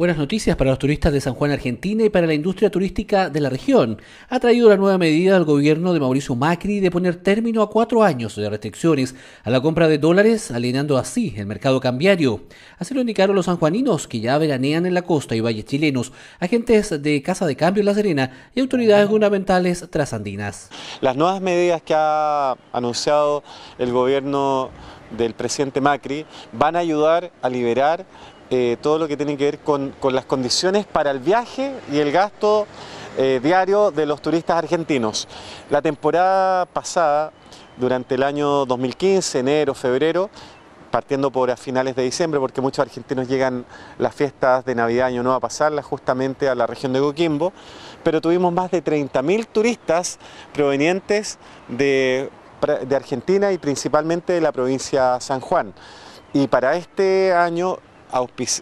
Buenas noticias para los turistas de San Juan, Argentina y para la industria turística de la región. Ha traído la nueva medida del gobierno de Mauricio Macri de poner término a cuatro años de restricciones a la compra de dólares, alineando así el mercado cambiario. Así lo indicaron los sanjuaninos que ya veranean en la costa y valles chilenos, agentes de Casa de Cambio en La Serena y autoridades gubernamentales trasandinas. Las nuevas medidas que ha anunciado el gobierno del presidente Macri van a ayudar a liberar eh, todo lo que tiene que ver con, las condiciones para el viaje y el gasto eh, diario de los turistas argentinos. La temporada pasada, durante el año 2015, enero, febrero, partiendo por a finales de diciembre, porque muchos argentinos llegan las fiestas de Navidad, Año Nuevo a pasarlas justamente a la región de Coquimbo, pero tuvimos más de 30.000 turistas provenientes de, de Argentina y principalmente de la provincia San Juan. Y para este año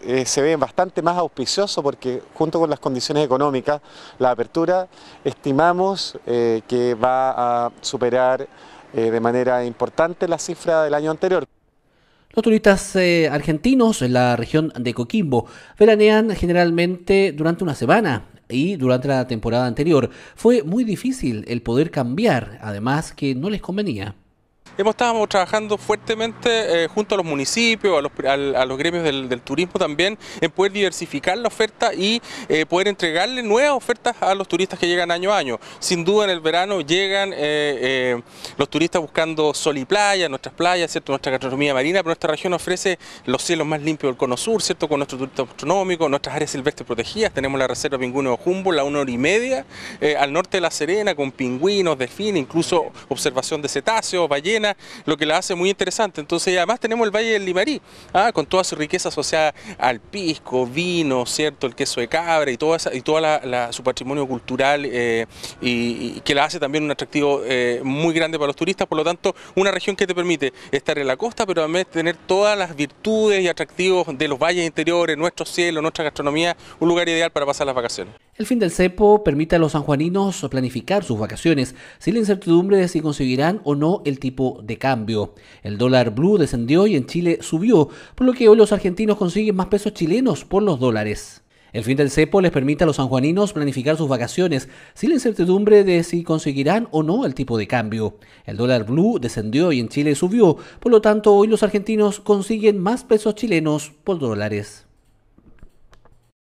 eh, se ve bastante más auspicioso porque junto con las condiciones económicas, la apertura estimamos eh, que va a superar eh, de manera importante la cifra del año anterior. Los turistas argentinos en la región de Coquimbo veranean generalmente durante una semana y durante la temporada anterior fue muy difícil el poder cambiar, además que no les convenía hemos estado trabajando fuertemente eh, junto a los municipios, a los, gremios del, turismo también, en poder diversificar la oferta y eh, poder entregarle nuevas ofertas a los turistas que llegan año a año. Sin duda en el verano llegan eh, los turistas buscando sol y playa, nuestras playas, ¿cierto? nuestra gastronomía marina, pero nuestra región ofrece los cielos más limpios del cono sur, ¿cierto? con nuestro turismo astronómico, nuestras áreas silvestres protegidas, tenemos la reserva Pingüino Jumbo, la una hora y media, al norte de La Serena, con pingüinos, delfines, incluso observación de cetáceos, ballenas, lo que la hace muy interesante. Entonces, además tenemos el Valle del Limarí, ah, con toda su riqueza asociada al pisco, vino, ¿cierto? El queso de cabra y toda, su patrimonio cultural eh, y, que la hace también un atractivo eh, muy grande para los turistas. Por lo tanto, una región que te permite estar en la costa, pero además tener todas las virtudes y atractivos de los valles interiores, nuestro cielo, nuestra gastronomía, un lugar ideal para pasar las vacaciones. El fin del cepo permite a los sanjuaninos planificar sus vacaciones sin la incertidumbre de si conseguirán o no el tipo de cambio. El dólar blue descendió y en Chile subió, por lo que hoy los argentinos consiguen más pesos chilenos por los dólares. El fin del cepo les permite a los sanjuaninos planificar sus vacaciones sin la incertidumbre de si conseguirán o no el tipo de cambio. El dólar blue descendió y en Chile subió, por lo tanto hoy los argentinos consiguen más pesos chilenos por dólares.